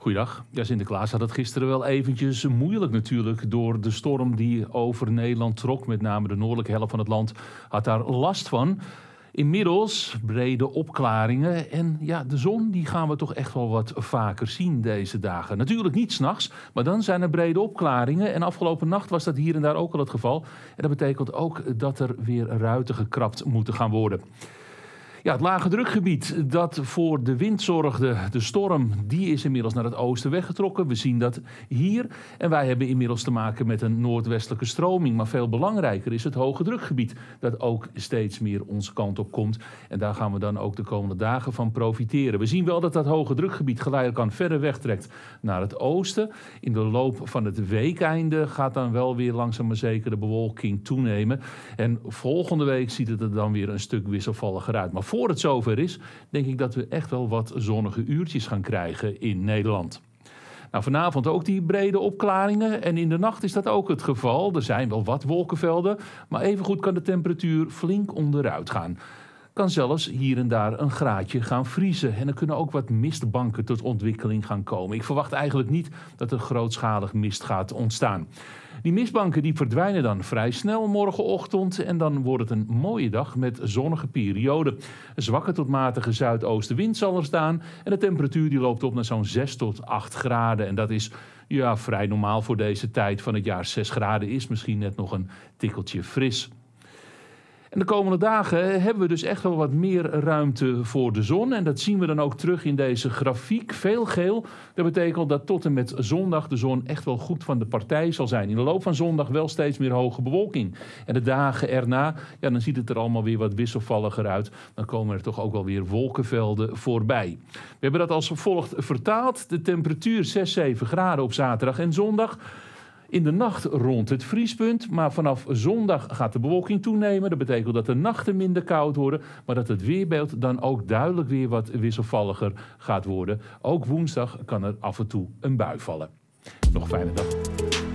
Goeiedag. Ja, Sinterklaas had het gisteren wel eventjes moeilijk natuurlijk. Door de storm die over Nederland trok, met name de noordelijke helft van het land, had daar last van. Inmiddels brede opklaringen en ja, de zon die gaan we toch echt wel wat vaker zien deze dagen. Natuurlijk niet s'nachts, maar dan zijn er brede opklaringen. En afgelopen nacht was dat hier en daar ook al het geval. En dat betekent ook dat er weer ruiten gekrapt moeten gaan worden. Ja, het lage drukgebied dat voor de wind zorgde, de storm, die is inmiddels naar het oosten weggetrokken. We zien dat hier. En wij hebben inmiddels te maken met een noordwestelijke stroming. Maar veel belangrijker is het hoge drukgebied, dat ook steeds meer onze kant op komt. En daar gaan we dan ook de komende dagen van profiteren. We zien wel dat dat hoge drukgebied geleidelijk aan verder wegtrekt naar het oosten. In de loop van het weekeinde gaat dan wel weer langzaam maar zeker de bewolking toenemen. En volgende week ziet het er dan weer een stuk wisselvalliger uit. Maar voor het zover is, denk ik dat we echt wel wat zonnige uurtjes gaan krijgen in Nederland. Nou, vanavond ook die brede opklaringen. En in de nacht is dat ook het geval. Er zijn wel wat wolkenvelden. Maar evengoed kan de temperatuur flink onderuit gaan kan zelfs hier en daar een graadje gaan vriezen. En er kunnen ook wat mistbanken tot ontwikkeling gaan komen. Ik verwacht eigenlijk niet dat er grootschalig mist gaat ontstaan. Die mistbanken die verdwijnen dan vrij snel morgenochtend en dan wordt het een mooie dag met zonnige perioden. Een zwakke tot matige zuidoostenwind zal er staan en de temperatuur die loopt op naar zo'n 6 tot 8 graden. En dat is ja, vrij normaal voor deze tijd van het jaar. 6 graden is misschien net nog een tikkeltje fris. En de komende dagen hebben we dus echt wel wat meer ruimte voor de zon. En dat zien we dan ook terug in deze grafiek. Veel geel. Dat betekent dat tot en met zondag de zon echt wel goed van de partij zal zijn. In de loop van zondag wel steeds meer hoge bewolking. En de dagen erna, ja, dan ziet het er allemaal weer wat wisselvalliger uit. Dan komen er toch ook wel weer wolkenvelden voorbij. We hebben dat als volgt vertaald. De temperatuur 6, 7 graden op zaterdag en zondag in de nacht rond het vriespunt. Maar vanaf zondag gaat de bewolking toenemen. Dat betekent dat de nachten minder koud worden. Maar dat het weerbeeld dan ook duidelijk weer wat wisselvalliger gaat worden. Ook woensdag kan er af en toe een bui vallen. Nog een fijne dag.